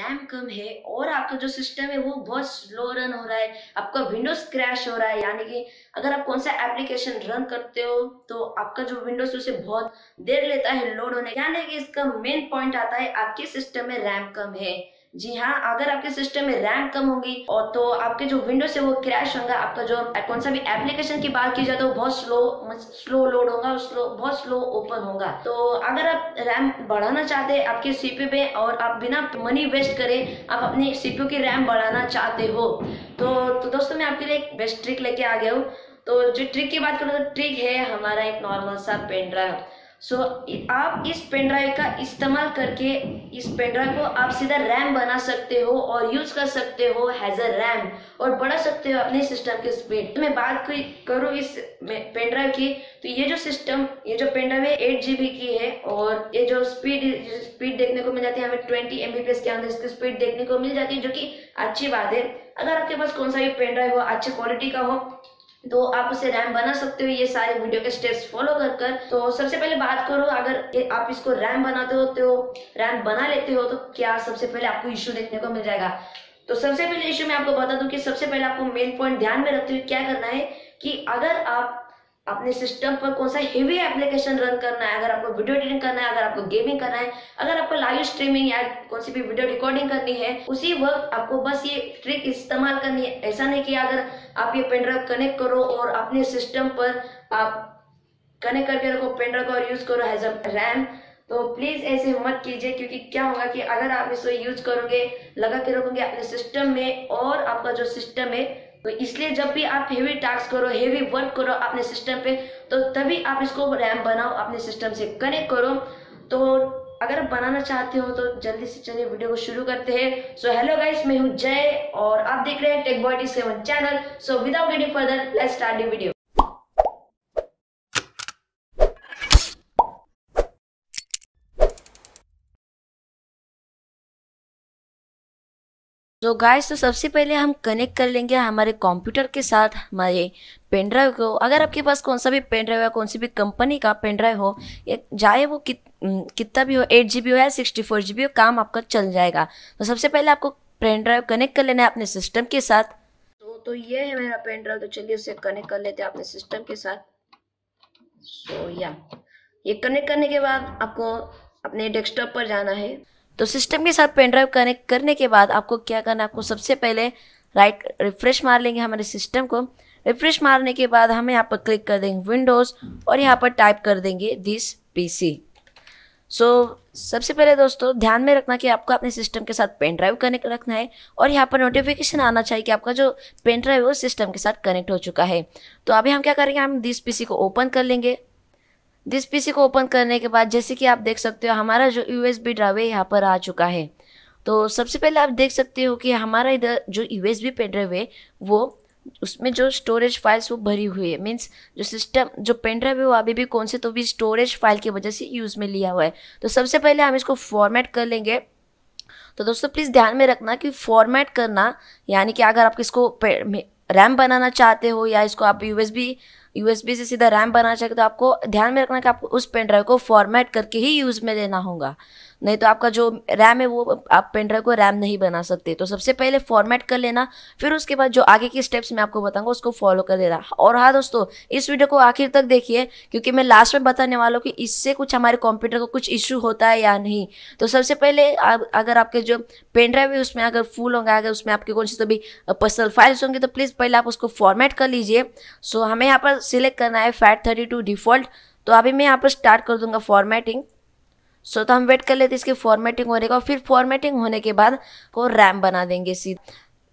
RAM कम है और आपका जो सिस्टम है वो बहुत स्लो रन हो रहा है आपका विंडोज क्रैश हो रहा है यानी कि अगर आप कौन सा एप्लीकेशन रन करते हो तो आपका जो विंडोज उसे बहुत देर लेता है लोड होने यानी कि इसका मेन पॉइंट आता है आपके सिस्टम में रैम कम है जी हाँ अगर आपके सिस्टम में रैम कम होगी और तो आपके जो विंडोज है वो क्रैश होगा आपका जो कौन सा भी एप्लीकेशन की बात की जाए तो बहुत स्लो स्लो लोड होगा स्लो बहुत स्लो ओपन होगा तो अगर आप रैम बढ़ाना चाहते हैं आपके सीपी पे और आप बिना मनी वेस्ट करे आप अपने सीपी की रैम बढ़ाना चाहते हो तो, तो दोस्तों मैं आपके लिए एक बेस्ट ट्रिक लेके आ गया हूँ तो जो ट्रिक की बात करूँ तो ट्रिक है हमारा एक नॉर्मल सा पेन ड्राइव सो so, आप इस ड्राइव का इस्तेमाल करके इस पेन ड्राइव को आप सीधा रैम बना सकते हो और यूज कर सकते हो हैज अ रैम और बढ़ा सकते हो अपने सिस्टम के स्पीड तो मैं बात करूँ इस ड्राइव की तो ये जो सिस्टम ये जो पेन ड्राइव है एट जीबी की है और ये जो स्पीड स्पीड देखने को मिल जाती है हमें ट्वेंटी एमबीपीएस के अंदर इसकी स्पीड देखने को मिल जाती है जो कि अच्छी बात है अगर आपके पास कौन सा भी ड्राइव हो अच्छी क्वालिटी का हो तो आप उसे रैम बना सकते हो ये सारे वीडियो के स्टेप्स फॉलो कर कर तो सबसे पहले बात करो अगर आप इसको रैम बनाते हो तो रैम बना लेते हो तो क्या सबसे पहले आपको इश्यू देखने को मिल जाएगा तो सबसे पहले इश्यू मैं आपको बता दूं कि सबसे पहले आपको मेन पॉइंट ध्यान में रखते हुए क्या करना है कि अगर आप अपने सिस्टम पर कौन सा हेवी एप्लीकेशन रन करना है अगर आपको वीडियो एडिटिंग करना है अगर आपको गेमिंग करना है अगर आपको लाइव स्ट्रीमिंग या कौन सी भी वीडियो रिकॉर्डिंग करनी है उसी वक्त आपको बस ये ट्रिक इस्तेमाल करनी है ऐसा नहीं कि अगर आप ये पेनड्राइव कनेक्ट करो और अपने सिस्टम पर आप कनेक्ट करके रखो पेनड्राइव और यूज करो एज अ रैम तो प्लीज ऐसे मत कीजिए क्योंकि क्या होगा कि अगर आप इसे यूज करोगे लगा के रखोगे अपने सिस्टम में और आपका जो सिस्टम है तो इसलिए जब भी आप हेवी टास्क करो हेवी वर्क करो अपने सिस्टम पे तो तभी आप इसको रैम बनाओ अपने सिस्टम से कनेक्ट करो तो अगर बनाना चाहते हो तो जल्दी से चलिए वीडियो को शुरू करते हैं सो हेलो गाइस मैं हूं जय और आप देख रहे हैं tech body seven channel so without any further let's start the video तो गाइस तो सबसे पहले हम कनेक्ट कर लेंगे हमारे कंप्यूटर के साथ हमारे पेन ड्राइव को अगर आपके पास कौन सा भी पेन ड्राइव या कौन सी भी कंपनी का पेन ड्राइव हो चाहे वो कित कितना भी हो एट जी हो या सिक्सटी फोर जी हो काम आपका चल जाएगा तो सबसे पहले आपको पेन ड्राइव कनेक्ट कर लेना है अपने सिस्टम के साथ तो तो ये है मेरा पेन ड्राइव तो चलिए उसे कनेक्ट कर लेते हैं अपने सिस्टम के साथ सो so, या yeah. ये कनेक्ट करने के बाद आपको अपने डेस्कटॉप पर जाना है तो सिस्टम के साथ पेन ड्राइव कनेक्ट करने के बाद आपको क्या करना है आपको सबसे पहले राइट रिफ्रेश मार लेंगे हमारे सिस्टम को रिफ्रेश मारने के बाद हम यहाँ पर क्लिक कर देंगे विंडोज़ और यहाँ पर टाइप कर देंगे दिस पीसी सो so, सबसे पहले दोस्तों ध्यान में रखना कि आपको अपने सिस्टम के साथ पेन ड्राइव कनेक्ट रखना है और यहाँ पर नोटिफिकेशन आना चाहिए कि आपका जो पेन ड्राइव है वो सिस्टम के साथ कनेक्ट हो चुका है तो अभी हम क्या करेंगे हम दिस पीसी को ओपन कर लेंगे दिस पीसी को ओपन करने के बाद जैसे कि आप देख सकते हो हमारा जो बी ड्राइव है यहाँ पर आ चुका है तो सबसे पहले आप देख सकते हो कि हमारा इधर जो बी पेन ड्राइव है वो उसमें जो स्टोरेज फाइल्स वो भरी हुई है मीन्स जो सिस्टम जो पेन ड्राइव है वो अभी भी कौन से तो भी स्टोरेज फाइल की वजह से यूज़ में लिया हुआ है तो सबसे पहले हम इसको फॉर्मेट कर लेंगे तो दोस्तों प्लीज़ ध्यान में रखना कि फॉर्मेट करना यानी कि अगर आप इसको रैम बनाना चाहते हो या इसको आप यूएसबी यूएसबी से सीधा रैम बनाना चाहिए तो आपको ध्यान में रखना कि आपको उस पेन ड्राइव को फॉर्मेट करके ही यूज़ में लेना होगा नहीं तो आपका जो रैम है वो आप पेन ड्राइव को रैम नहीं बना सकते तो सबसे पहले फॉर्मेट कर लेना फिर उसके बाद जो आगे की स्टेप्स मैं आपको बताऊंगा उसको फॉलो कर लेना और हाँ दोस्तों इस वीडियो को आखिर तक देखिए क्योंकि मैं लास्ट में बताने वाला हूँ कि इससे कुछ हमारे कंप्यूटर को कुछ इश्यू होता है या नहीं तो सबसे पहले अगर आपके जो पेन ड्राइव है उसमें अगर फुल होंगे अगर उसमें आपके कौन सी तो भी पर्सनल फाइल्स होंगे तो प्लीज़ पहले आप उसको फॉर्मेट कर लीजिए सो हमें यहाँ पर सिलेक्ट करना है फैट थर्टी टू डिफ़ॉल्ट तो अभी मैं यहाँ पर स्टार्ट कर दूंगा फॉर्मेटिंग सो तो हम वेट कर लेते इसकी फॉर्मेटिंग होने का फिर फॉर्मेटिंग होने के बाद वो रैम बना देंगे सीधा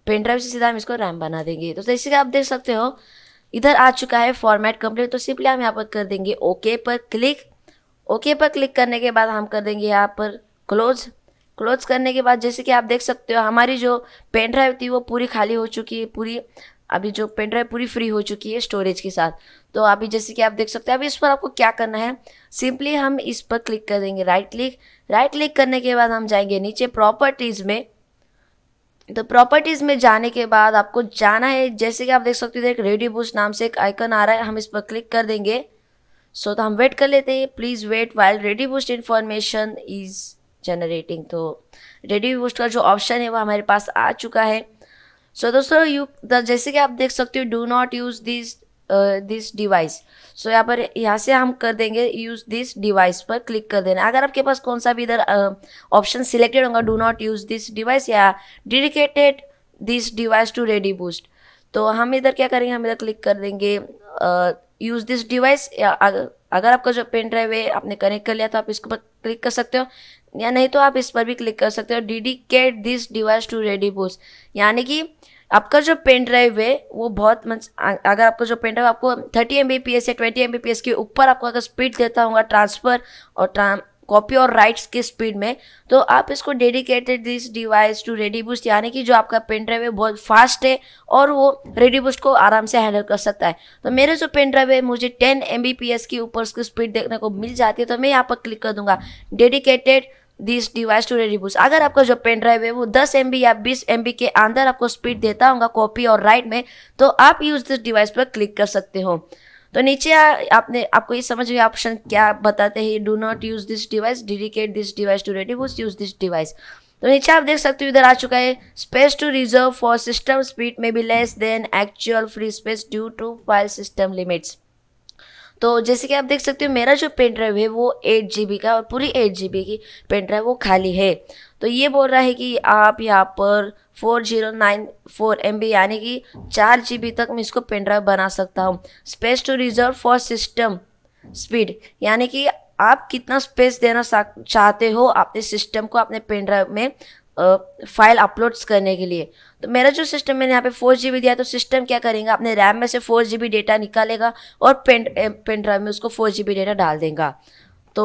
पेन ड्राइव से सीधा हम इसको रैम बना देंगे तो जैसे कि आप देख सकते हो इधर आ चुका है फॉर्मेट कंप्लीट तो सिंपली हम यहाँ पर कर देंगे ओके पर क्लिक ओके पर क्लिक करने के बाद हम कर देंगे यहाँ पर क्लोज क्लोज करने के बाद जैसे कि आप देख सकते हो हमारी जो पेन ड्राइव थी वो पूरी खाली हो चुकी है पूरी अभी जो पेन ड्राइव पूरी फ्री हो चुकी है स्टोरेज के साथ तो अभी जैसे कि आप देख सकते हैं अभी इस पर आपको क्या करना है सिंपली हम इस पर क्लिक कर देंगे राइट क्लिक राइट क्लिक करने के बाद हम जाएंगे नीचे प्रॉपर्टीज़ में तो प्रॉपर्टीज़ में जाने के बाद आपको जाना है जैसे कि आप देख सकते हो रेडियो बूस्ट नाम से एक आइकन आ रहा है हम इस पर क्लिक कर देंगे सो so, तो हम वेट कर लेते हैं please wait while ready boost information is generating तो रेडी बूस्ट का जो ऑप्शन है वो हमारे पास आ चुका है सो दोस्तों यू जैसे कि आप देख सकते हो do not use this this device so यहाँ पर यहाँ से हम कर देंगे यूज़ दिस डिवाइस पर क्लिक कर देना अगर आपके पास कौन सा भी इधर ऑप्शन uh, सिलेक्टेड होगा do not use this device या dedicated this device to ready boost तो हम इधर क्या करेंगे हम इधर क्लिक कर देंगे यूज़ दिस डिवाइस या अगर आपका जो पेन ड्राइव है आपने कनेक्ट कर लिया तो आप इसके ऊपर क्लिक कर सकते हो या नहीं तो आप इस पर भी क्लिक कर सकते हो dedicate this device to ready boost यानी कि आपका जो पेन ड्राइव है वो बहुत अगर आपका जो पेन ड्राइव आपको थर्टी एम या ट्वेंटी एम के ऊपर आपको अगर स्पीड देता होगा ट्रांसफ़र और ट्रां कॉपी और राइट्स की स्पीड में तो आप इसको dedicated this device to ready boost यानी कि जो आपका पेन ड्राइव है बहुत फास्ट है और वो रेडी बूस्ट को आराम से हैंडल कर सकता है तो मेरे जो पेन ड्राइव है मुझे टेन एम के ऊपर उसकी स्पीड देखने को मिल जाती है तो मैं यहाँ पर क्लिक कर दूंगा डेडिकेटेड दिस डिवाइस टू बुस अगर आपका जो पेन ड्राइव है वो दस एम या बीस एम के अंदर आपको स्पीड देता होगा कॉपी और राइट में तो आप यूज दिस डिवाइस पर क्लिक कर सकते हो तो नीचे आ, आपने आपको ये समझ गया ऑप्शन क्या बताते हैं do not use this device dedicate this device to ready boost use this device तो नीचे आप देख सकते हो इधर आ चुका है space to reserve for system speed में be less than actual free space due to file system limits तो जैसे कि आप देख सकते हो मेरा जो पेन ड्राइव है वो एट जी का और पूरी एट जी की पेन ड्राइव वो खाली है तो ये बोल रहा है कि आप यहाँ पर four zero nine four M B यानी कि चार जी बी तक मैं इसको पेन ड्राइव बना सकता हूँ space to reserve for system speed यानी कि आप कितना स्पेस देना चाहते हो अपने सिस्टम को अपने पेन ड्राइव में फाइल अपलोड्स करने के लिए तो मेरा जो सिस्टम मैंने यहाँ पे फोर जी दिया तो सिस्टम क्या करेगा अपने रैम में से फोर जी डेटा निकालेगा और पेन पेन ड्राइव में उसको फोर जी डेटा डाल देगा तो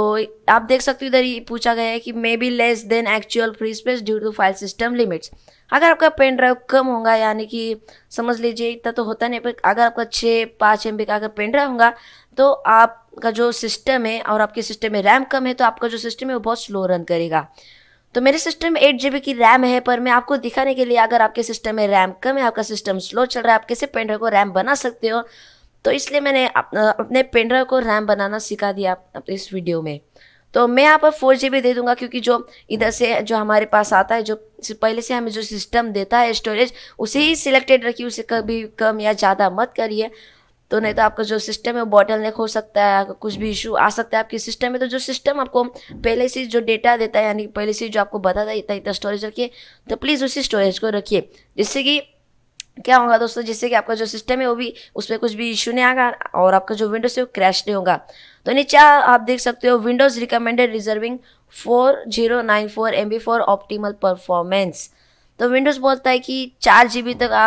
आप देख सकते हो इधर ये पूछा गया है कि may be less than actual free space due to file system limits अगर आपका पेन ड्राइव कम होगा यानी कि समझ लीजिए इतना तो होता नहीं पर अगर आपका छः पाँच एम का अगर पेन ड्राइव होगा तो आपका जो सिस्टम है और आपके सिस्टम में रैम कम है तो आपका जो सिस्टम है वो बहुत स्लो रन करेगा तो मेरे सिस्टम में एट जी की रैम है पर मैं आपको दिखाने के लिए अगर आपके सिस्टम में रैम कम है आपका सिस्टम स्लो चल रहा है आप कैसे पेन ड्राइव को रैम बना सकते हो तो इसलिए मैंने अपने पेन ड्राइव को रैम बनाना सिखा दिया इस वीडियो में तो मैं यहाँ पर फोर जी दे दूंगा क्योंकि जो इधर से जो हमारे पास आता है जो पहले से हमें जो सिस्टम देता है स्टोरेज उसे ही सिलेक्टेड रखिए उसे कभी कम या ज़्यादा मत करिए तो नहीं तो आपका जो सिस्टम है वो बॉटल नेक हो सकता है कुछ भी इशू आ सकता है आपके सिस्टम में तो जो सिस्टम आपको पहले से जो डेटा देता है यानी पहले से जो आपको बताता है इतना इतना स्टोरेज रखिए तो प्लीज़ उसी स्टोरेज को रखिए जिससे कि क्या होगा दोस्तों जिससे कि आपका जो सिस्टम है वो भी उसमें कुछ भी इशू नहीं आएगा और आपका जो विंडोज़ है वो क्रैश नहीं होगा तो नीचे आप देख सकते हो Windows recommended reserving four zero nine four M B for optimal performance तो विंडोज़ बोलता है कि चार जी बी तक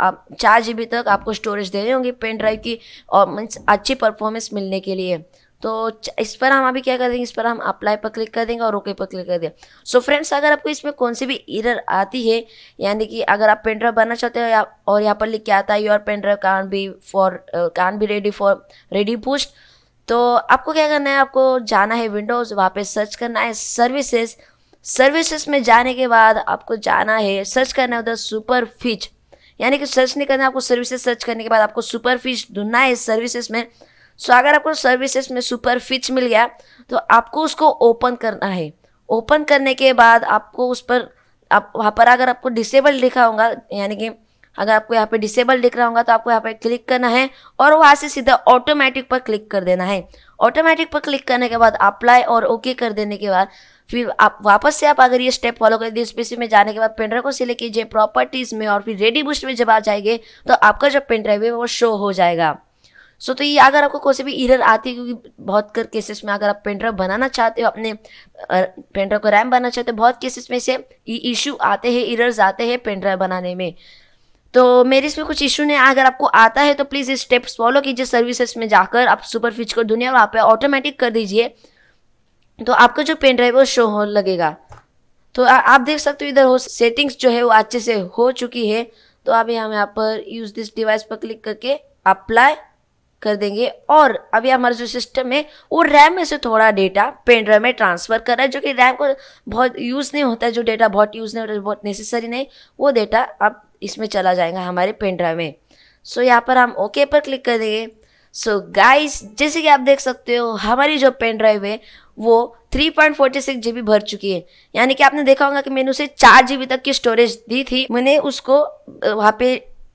आप चार जी तक आपको स्टोरेज देनी होगी होंगे पेन ड्राइव की और मीन्स अच्छी परफॉर्मेंस मिलने के लिए तो इस पर हम अभी क्या कर देंगे इस पर हम अप्लाई पर क्लिक कर देंगे और ओके पर क्लिक कर देंगे सो so फ्रेंड्स अगर आपको इसमें कौन सी भी इरर आती है यानी कि अगर आप पेन ड्राइव बनना चाहते हो या और यहाँ पर लिख के आता है your pen drive can be for can be ready for ready boost तो आपको क्या करना है आपको जाना है विंडोज़ वहाँ पे सर्च करना है सर्विसेज सर्विसेज में जाने के बाद आपको जाना है सर्च करना है उधर सुपर फिच यानी कि सर्च नहीं करना आपको सर्विसेज सर्च करने के बाद आपको सुपर फिश ढूंढना है सर्विसेज में सो अगर आपको सर्विसेज में सुपर फिच मिल गया तो आपको उसको ओपन करना है ओपन करने के बाद आपको उस पर आप वहाँ पर अगर आपको डिसेबल लिखा होगा यानी कि अगर आपको यहाँ पे डिसेबल दिख रहा होगा तो आपको यहाँ पे क्लिक करना है और वहाँ से सीधा ऑटोमेटिक पर क्लिक कर देना है ऑटोमेटिक पर क्लिक करने के बाद अप्लाई और ओके कर देने के बाद फिर आप वापस से आप अगर ये स्टेप फॉलो कर दिए स्पेसिफिक में जाने के बाद पेन ड्राइव को सिलेक्ट कीजिए प्रॉपर्टीज़ में और फिर रेडी बुस्ट में जब आ जाएंगे तो आपका जो पेन ड्राइव है वो शो हो जाएगा सो तो ये अगर आपको कोई भी इरर आती है क्योंकि बहुत कर केसेस में अगर आप पेन ड्राइव बनाना चाहते हो अपने पेन ड्राइव को रैम बनाना चाहते हो बहुत केसेस में से ये इशू आते हैं इरर्स आते हैं पेन ड्राइव बनाने में तो मेरे इसमें कुछ इशू नहीं अगर आपको आता है तो प्लीज़ इस स्टेप्स फॉलो कीजिए सर्विसेज में जाकर आप सुपर फिच कर दुनिया वहाँ पे ऑटोमेटिक कर दीजिए तो आपका जो पेन ड्राइव वो शो हो लगेगा तो आ, आप देख सकते हो इधर हो सेटिंग्स जो है वो अच्छे से हो चुकी है तो अभी हम यहाँ पर यूज़ दिस डिवाइस पर क्लिक करके अप्लाई कर देंगे और अभी हमारा जो सिस्टम है वो रैम में से थोड़ा डेटा पेन ड्राइव में ट्रांसफ़र कर रहा है जो कि रैम को बहुत यूज़ नहीं होता है जो डेटा बहुत यूज़ नहीं होता है बहुत नेसेसरी नहीं वो डेटा आप इसमें चला जाएगा हमारे पेन ड्राइव में सो यहाँ पर हम ओके पर क्लिक कर देंगे सो गाइस जैसे कि आप देख सकते हो हमारी जो पेन ड्राइव है वो 3.46 पॉइंट भर चुकी है यानी कि आपने देखा होगा कि मैंने उसे चार जी तक की स्टोरेज दी थी मैंने उसको वहाँ पे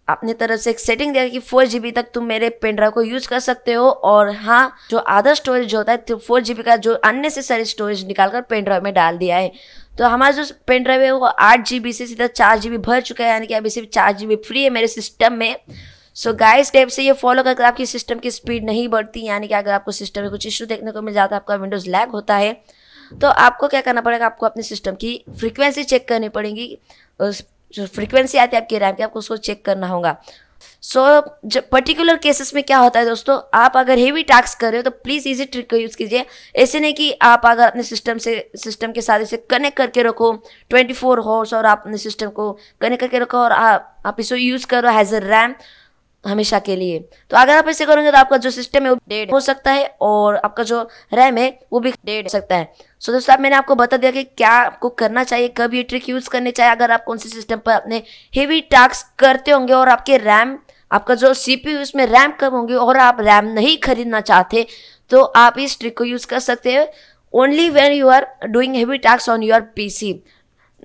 अपने तरफ से एक सेटिंग दिया कि फोर जीबी तक तुम मेरे पेन ड्राइव को यूज कर सकते हो और हाँ जो आधा स्टोरेज होता है फोर तो जीबी का जो अननेसेसरी स्टोरेज निकालकर पेन ड्राइव में डाल दिया है तो हमारा जो पेन ड्राइव है वो आठ जी बी से सीधा चार जी बी भर चुका है यानी कि अभी सिर्फ चार जी बी फ्री है मेरे सिस्टम में सो गाइस स्टेप से ये फॉलो करके आपकी सिस्टम की स्पीड नहीं बढ़ती यानी कि अगर आपको सिस्टम में कुछ इशू देखने को मिल जाता है आपका विंडोज़ लैग होता है तो आपको क्या करना पड़ेगा आपको अपने सिस्टम की फ्रिक्वेंसी चेक करनी पड़ेगी उस जो फ्रिक्वेंसी आती है आपकी रैम की आपको उसको चेक करना होगा सो जब पर्टिकुलर केसेस में क्या होता है दोस्तों आप अगर हेवी टास्क कर रहे हो तो प्लीज़ इसी ट्रिक को यूज़ कीजिए ऐसे नहीं कि आप अगर अपने सिस्टम से सिस्टम के साथ इसे कनेक्ट करके रखो ट्वेंटी फोर हॉर्स और आप अपने सिस्टम को कनेक्ट करके रखो और आप, आप इसे यूज़ करो एज अ रैम हमेशा के लिए तो अगर आप ऐसे करोगे तो आपका जो सिस्टम है वो डेड हो सकता है और आपका जो रैम है वो भी डेड हो सकता है सो so दोस्तों आप मैंने आपको बता दिया कि क्या आपको करना चाहिए कब ये ट्रिक यूज़ करने चाहिए अगर आप कौन से सिस्टम पर अपने हेवी टास्क करते होंगे और आपके रैम आपका जो सी उसमें रैम कम होंगे और आप रैम नहीं खरीदना चाहते तो आप इस ट्रिक को यूज़ कर सकते हैं only when you are doing heavy task on your P C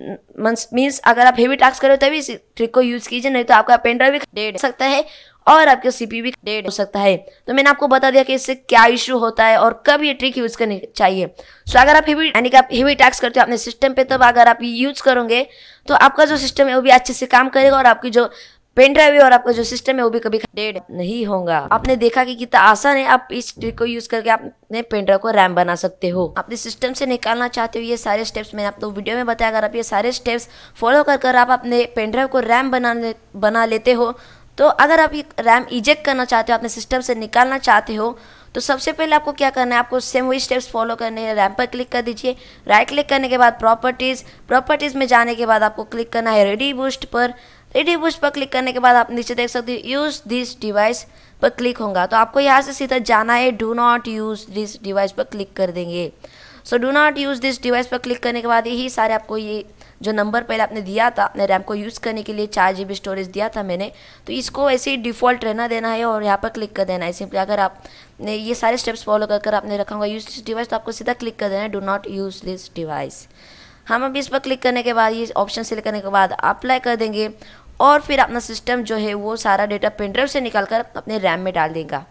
means अगर आप हेवी टास्क करो तभी इस ट्रिक को यूज़ कीजिए नहीं तो आपका पेन ड्राइव भी डेड हो सकता है और आपका सीपी भी डेड हो सकता है तो मैंने आपको बता दिया कि इससे क्या इशू होता है और कब ये ट्रिक यूज़ करनी चाहिए सो so, अगर आप हेवी यानी कि आप हेवी टास्क करते हो अपने सिस्टम पे तब तो अगर आप यूज़ करोगे तो आपका जो सिस्टम है वो भी अच्छे से काम करेगा और आपकी जो पेन ड्राइव और आपका जो सिस्टम है वो भी कभी डेड नहीं होगा आपने देखा कि कितना आसान है आप इस ट्रिक को यूज करके आपने पेन ड्राइव को रैम बना सकते हो अपने सिस्टम से निकालना चाहते हो ये सारे स्टेप्स मैंने आपको तो वीडियो में बताया अगर आप ये सारे स्टेप्स फॉलो कर कर आप अपने पेन ड्राइव को रैम बना बना लेते हो तो अगर आप ये रैम इजेक्ट करना चाहते हो अपने सिस्टम से निकालना चाहते हो तो सबसे पहले आपको क्या करना है आपको सेम वही स्टेप्स फॉलो करने हैं रैम पर क्लिक कर दीजिए राइट क्लिक करने के बाद प्रॉपर्टीज़ प्रॉपर्टीज़ में जाने के बाद आपको क्लिक करना है रेडी बूस्ट पर रेडी पुश पर क्लिक करने के बाद आप नीचे देख सकते हो यूज़ दिस डिवाइस पर क्लिक होगा तो आपको यहाँ से सीधा जाना है do not use this device पर क्लिक कर देंगे so do not use this device पर क्लिक करने के बाद यही सारे आपको ये जो नंबर पहले आपने दिया था अपने रैम को यूज़ करने के लिए चार जी स्टोरेज दिया था मैंने तो इसको ऐसे ही डिफ़ॉल्ट रहना देना है और यहाँ पर क्लिक कर देना है सिंपली अगर आपने ये सारे स्टेप्स फॉलो कर आपने रखा होगा यूज़ दिस डिवाइस तो आपको सीधा क्लिक कर देना है do not use this device हम अभी इस पर क्लिक करने के बाद ये ऑप्शन सेलेक्ट करने के बाद अप्लाई कर देंगे और फिर अपना सिस्टम जो है वो सारा डेटा पेनड्राइव से निकाल कर अपने रैम में डाल देगा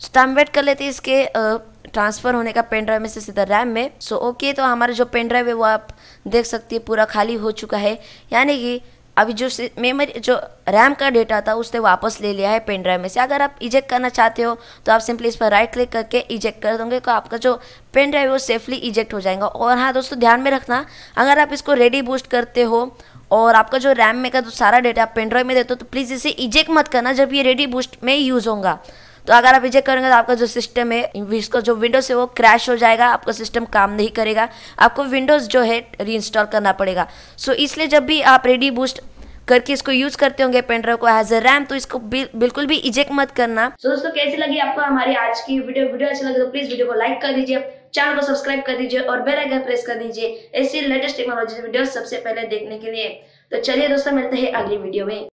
सो तो हम वेट कर लेते हैं इसके ट्रांसफ़र होने का पेन ड्राइव में से सीधा रैम में सो ओके तो हमारा जो पेन ड्राइव है वो आप देख सकती है पूरा खाली हो चुका है यानी कि अभी जो मेमोरी जो रैम का डेटा था उसने वापस ले लिया है पेन ड्राइव में से अगर आप इजेक्ट करना चाहते हो तो आप सिंपली इस पर राइट क्लिक करके इजेक्ट कर दोगे तो आपका जो पेन ड्राइव है वो सेफली इजेक्ट हो जाएगा और हाँ दोस्तों ध्यान में रखना अगर आप इसको रेडी बूस्ट करते हो और आपका जो रैम में का तो सारा डेटा आप पेन ड्राइव में देते हो तो प्लीज़ इसे इजेक्ट मत करना जब ये रेडी बूस्ट में यूज़ होगा तो अगर आप रिजेक्ट करेंगे तो आपका जो सिस्टम है इसका जो विंडोज़ है वो क्रैश हो जाएगा आपका सिस्टम काम नहीं करेगा आपको विंडोज़ जो है रीइंस्टॉल करना पड़ेगा सो so, इसलिए जब भी आप रेडी बूस्ट करके इसको यूज करते होंगे पेनड्राइव को एज ए रैम तो इसको बिल, बिल्कुल भी इजेक्ट मत करना सो so, दोस्तों कैसी लगी आपको हमारी आज की वीडियो वीडियो अच्छी लगी तो प्लीज वीडियो को लाइक कर दीजिए चैनल को सब्सक्राइब कर दीजिए और बेल आइकन प्रेस कर दीजिए ऐसी लेटेस्ट टेक्नोलॉजी वीडियो सबसे पहले देखने के लिए तो चलिए दोस्तों मिलते हैं अगली वीडियो में